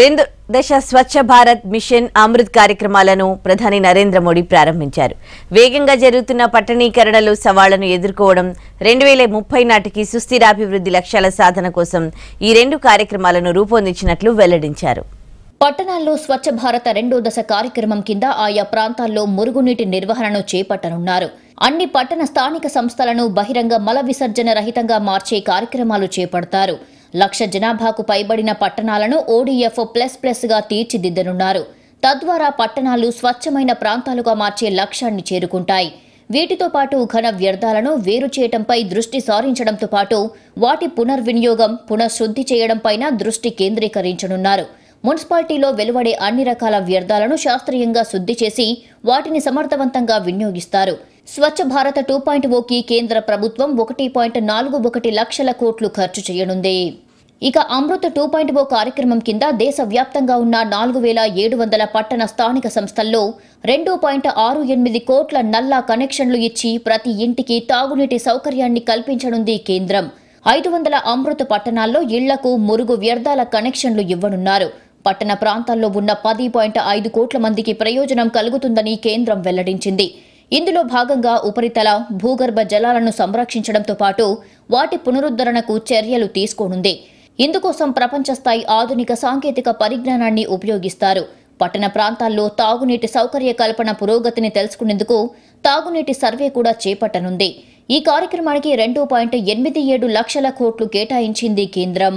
రెండు దశ స్వచ్ఛ భారత్ మిషన్ అమృత్ కార్యక్రమాలను ప్రధాని నరేంద్ర మోడీ ప్రారంభించారు వేగంగా జరుగుతున్న పట్టణీకరణలో సవాళ్లను ఎదుర్కోవడం రెండు వేల ముప్పై నాటికి సుస్థిరాభివృద్ధి లక్ష్యాల సాధన కోసం ఈ రెండు కార్యక్రమాలను రూపొందించినట్లు వెల్లడించారు పట్టణాల్లో స్వచ్ఛ భారత రెండో దశ కార్యక్రమం కింద ఆయా ప్రాంతాల్లో మురుగునీటి నిర్వహణను చేపట్టనున్నారు అన్ని పట్టణ స్థానిక సంస్థలను బహిరంగ మల విసర్జన రహితంగా మార్చే కార్యక్రమాలు చేపడతారు లక్ష జనాభాకు పైబడిన పట్టణాలను ఓడిఎఫ్ ప్లస్ ప్లస్గా తీర్చిదిద్దనున్నారు తద్వారా పట్టణాలు స్వచ్ఛమైన ప్రాంతాలుగా మార్చే లక్ష్యాన్ని చేరుకుంటాయి వీటితో పాటు ఘన వ్యర్థాలను వేరు చేయడంపై దృష్టి సారించడంతో పాటు వాటి పునర్వినియోగం పునఃశుద్ధి చేయడంపైన దృష్టి కేంద్రీకరించనున్నారు మున్సిపాలిటీలో వెలువడే అన్ని రకాల వ్యర్థాలను శాస్త్రీయంగా శుద్ధి చేసి వాటిని సమర్థవంతంగా వినియోగిస్తారు స్వచ్ఛ భారత టూ పాయింట్ ఓకి కేంద్ర ప్రభుత్వం ఒకటి పాయింట్ నాలుగు ఒకటి లక్షల కోట్లు ఖర్చు చేయనుంది ఇక అమృత్ టూ పాయింట్ ఓ కార్యక్రమం కింద దేశవ్యాప్తంగా ఉన్న నాలుగు వేల ఏడు వందల పట్టణ స్థానిక సంస్థల్లో రెండు పాయింట్ ఆరు ఎనిమిది కోట్ల నల్లా కనెక్షన్లు ఇచ్చి ప్రతి ఇంటికి తాగునీటి సౌకర్యాన్ని కల్పించనుంది కేంద్రం ఐదు వందల అమృత పట్టణాల్లో ఇళ్లకు మురుగు వ్యర్థాల కనెక్షన్లు ఇవ్వనున్నారు పట్టణ ప్రాంతాల్లో ఉన్న పది పాయింట్ ఐదు కోట్ల మందికి ప్రయోజనం కలుగుతుందని కేంద్రం వెల్లడించింది ఇందులో భాగంగా ఉపరితల భూగర్భ జలాలను సంరక్షించడంతో పాటు వాటి పునరుద్ధరణకు చర్యలు తీసుకోనుంది ఇందుకోసం ప్రపంచ స్థాయి ఆధునిక సాంకేతిక పరిజ్ఞానాన్ని ఉపయోగిస్తారు పట్టణ ప్రాంతాల్లో తాగునీటి సౌకర్య కల్పన పురోగతిని తెలుసుకునేందుకు తాగునీటి సర్వే కూడా చేపట్టనుంది ఈ కార్యక్రమానికి రెండు పాయింట్ ఎనిమిది ఏడు లక్షల కోట్లు కేటాయించింది కేంద్రం